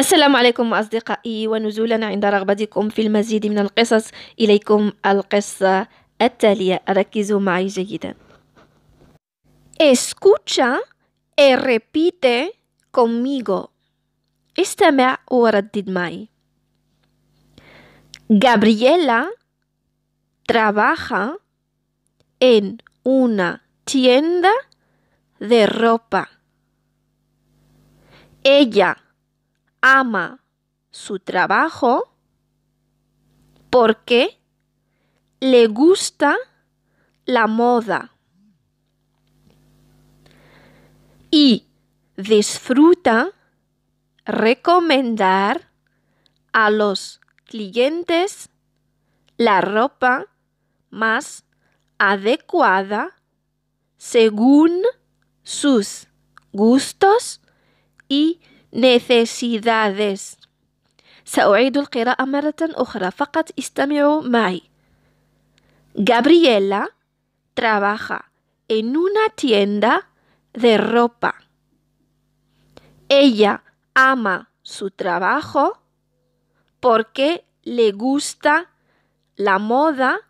السلام عليكم أصدقائي ونزولا عند رغبتكم في المزيد من القصص إليكم القصة التالية ركزوا معي جيدا Escucha y repite conmigo استمع وردد معي Gabriela trabaja en una tienda de ropa. Ella ama su trabajo porque le gusta la moda y disfruta recomendar a los clientes la ropa más adecuada según sus gustos y necesidades. Gabriela trabaja en una tienda de ropa. Ella ama su trabajo porque le gusta la moda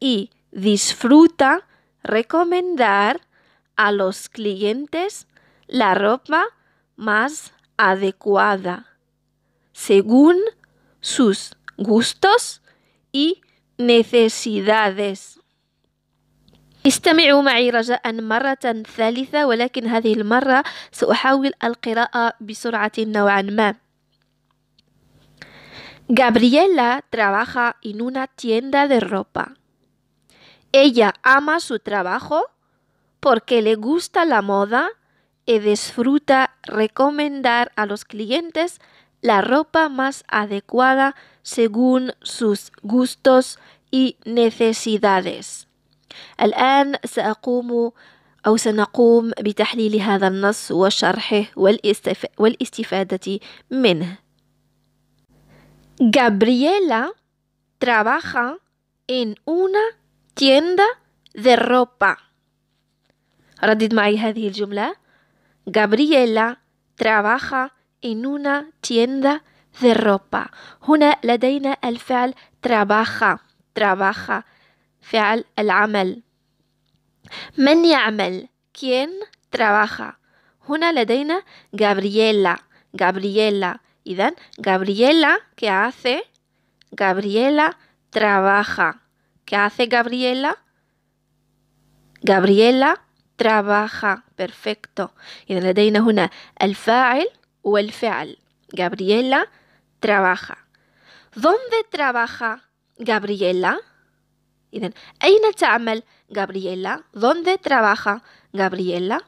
y disfruta recomendar a los clientes la ropa más adecuada según sus gustos y necesidades Gabriela trabaja en una tienda de ropa. Ella ama su trabajo porque le gusta la moda y disfruta recomendar a los clientes la ropa más adecuada según sus gustos y necesidades. الآن سأقوم أو سنقوم بتحليل هذا النص وشرحه والاستف... والاستفادة منه. Gabriela trabaja en una tienda de ropa. ردد معي هذه الجمله Gabriela trabaja en una tienda de ropa. هنا el feal trabaja trabaja فعل العمل amel. يعمل quién trabaja هنا لدينا Gabriela Gabriela dan. Gabriela ¿qué hace? Gabriela trabaja ¿qué hace Gabriela? Gabriela trabaja perfecto Y el لدينا o el feal. Gabriela trabaja ¿Dónde trabaja Gabriela? إذا أين تعمل Gabriela? ¿Dónde trabaja Gabriela?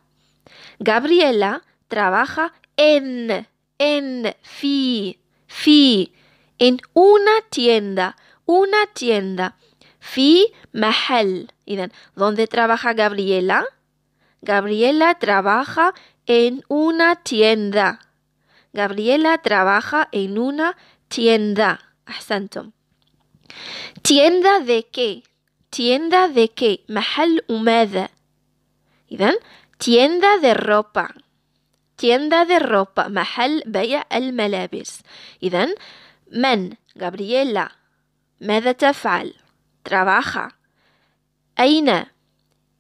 Gabriela trabaja en, en, fi, fi, en una tienda, una tienda, fi mahal. ¿Dónde trabaja Gabriela? Gabriela trabaja en una tienda. Gabriela trabaja en una tienda. Santo ¿Tienda de qué? ¿Tienda de qué? Mahal ¿Y, dan? Tienda de ropa. Tienda de ropa. Mahal el el malabis. dan? ¿Men? Gabriela. te tafal. trabaja. ¿Aina?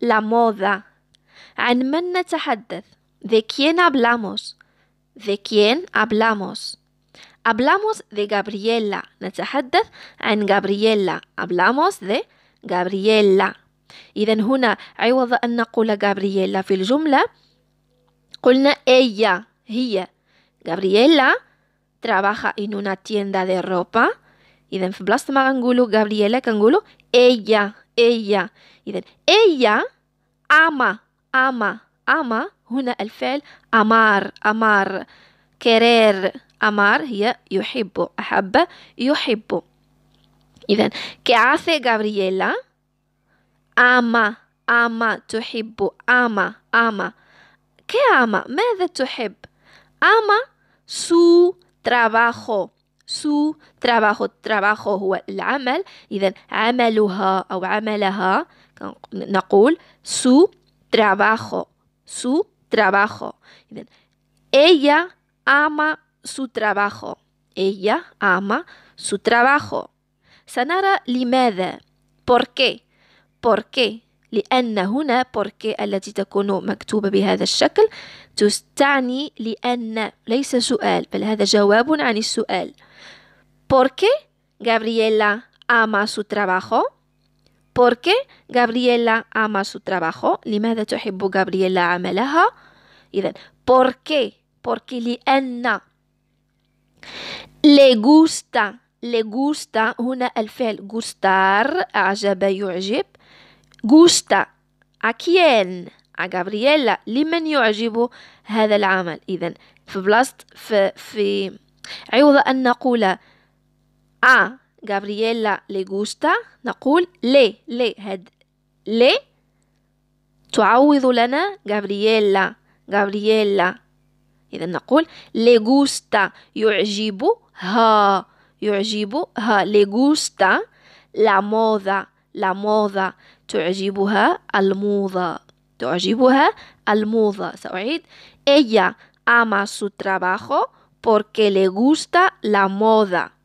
la moda. عن ¿De quién hablamos? ¿De quién hablamos? Hablamos de Gabriela. نتحدث عن Gabriela. Hablamos de Gabriela. إذا هنا عوض أن نقول Gabriela في الجملة قلنا ella Gabriela trabaja en una tienda de ropa. y de بلاصة ما غنقولو Gabriela كنقولو ella ella إذا إيا أما أما أما هنا الفعل أمار أمار كرير أمار هي يحب أحب يحب إذا كعاثي غابرييلا أما أما تحب أما أما كأما ماذا تحب أما سو trabajo su trabajo trabajo هو العمل إذا عملها أو عملها نقول su trabajo su trabajo ella ama su trabajo ella ama su trabajo Sanara li por qué por qué لأن هنا porque التي تكون مكتوبة بهذا الشكل تستعني لأن ليس سؤال بل هذا جواب عن السؤال ¿Por qué Gabriela ama su trabajo? ¿Por qué Gabriela ama su trabajo؟ لماذا تحب جابرييلا عملها؟ إذا ¿por qué؟ porque لأن le gusta le gusta هنا الفعل gustar أعجب يعجب gusta a quién a Gabriela لمن يعجب هذا العمل إذا في بلاصة في, في عوض أن نقول a Gabriela le gusta نقول le le هاد le تعوض Gabriela Gabriela اذا نقول le gusta يعجبها يعجبها le gusta la moda la moda تعجبها الموضه تعجبها الموضة سأعيد ella ama su trabajo porque le gusta la moda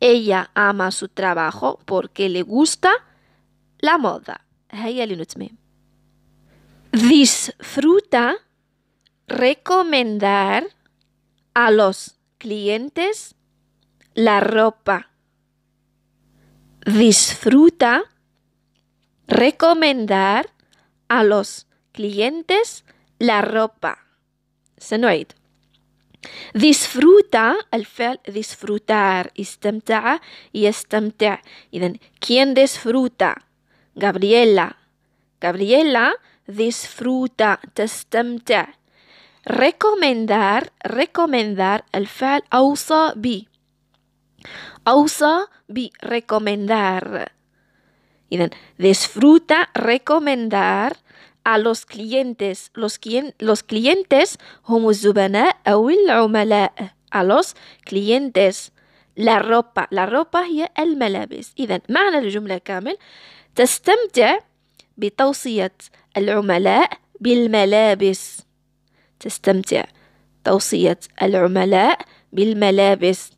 ella ama su trabajo porque le gusta la moda. Disfruta recomendar a los clientes la ropa. Disfruta recomendar a los clientes la ropa. Senoid. Disfruta, el fel, disfrutar. y y Idan, ¿quién disfruta? Gabriela. Gabriela disfruta, Recomendar, recomendar, el fel awsa bi. ausa bi, recomendar. Y, disfruta, recomendar a los clientes. Los, clientes los clientes, como zubana a los clientes. La ropa, la ropa y el malabis. Y dan, mana la jumla camel. تستمتع بتوصية العملاء بالملابس تستمتع توصية Bil بالملابس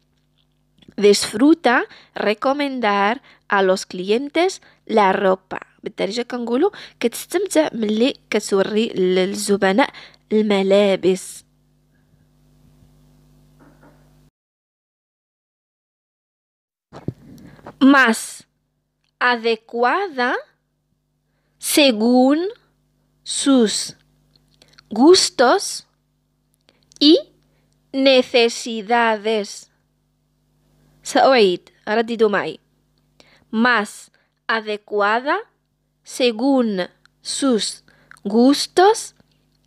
disfruta recomendar a los clientes la ropa بالدارجه كنقولوا كتستمتع ملي كتوري للزبناء الملابس más adecuada según sus gustos y necesidades. سأعيد رددوا معي más adecuada según sus gustos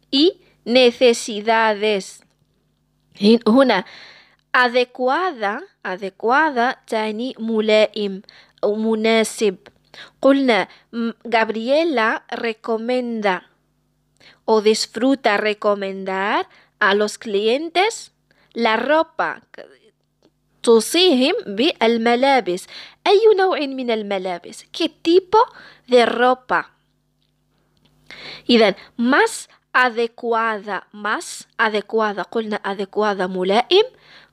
y necesidades. Una adecuada adecuada Una mulaim o مناسب Gabriela recomienda o disfruta recomendar a los clientes la ropa توصيهم بالملابس أي نوع من الملابس كي تيبو ذي روبا إذا ماس أذكواذا ماس أذكواذا قلنا أذكواذا ملائم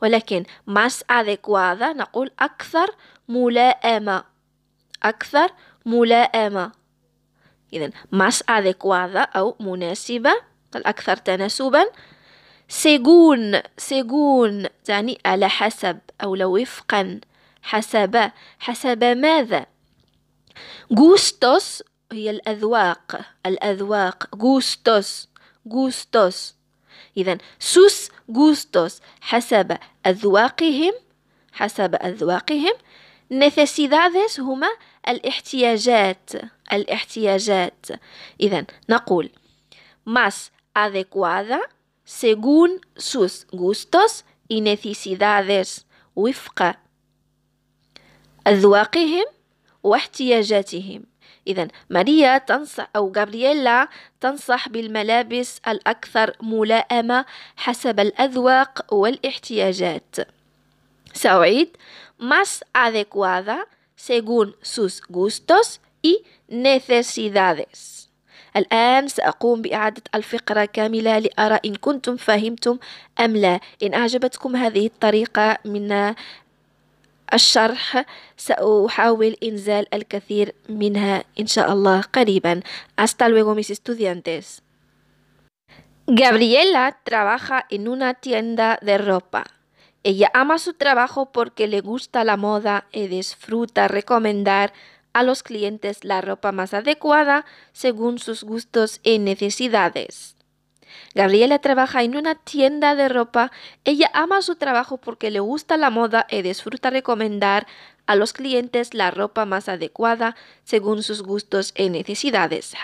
ولكن ماس أذكواذا نقول أكثر ملائمة أكثر ملائمة إذا ماس أذكواذا أو مناسبة الأكثر تناسبا سجون سجون تعني على حسب أو لو وفقا حسب حسب ماذا غوستوس هي الأذواق الأذواق غوستوس غوستوس إذا سوس غوستوس حسب أذواقهم حسب أذواقهم necessidades هما الاحتياجات الاحتياجات إذا نقول ماس adecuada según sus gustos y necesidades وفق أذواقهم واحتياجاتهم إذا ماريا تنصح أو غابرييلا تنصح بالملابس الأكثر ملائمة حسب الأذواق والاحتياجات سعيد más adecuada según sus gustos y necesidades الآن سأقوم بإعادة الفقرة كاملة لأرى إن كنتم فهمتم أم لا إن أعجبتكم هذه الطريقة من الشرح سأحاول إنزال الكثير منها إن شاء الله قريبا Hasta luego mis estudiantes Gabriela trabaja en una tienda de ropa. Ella ama su trabajo porque le gusta la moda y disfruta recomendar a los clientes la ropa más adecuada según sus gustos y necesidades. Gabriela trabaja en una tienda de ropa. Ella ama su trabajo porque le gusta la moda y disfruta recomendar a los clientes la ropa más adecuada según sus gustos y necesidades.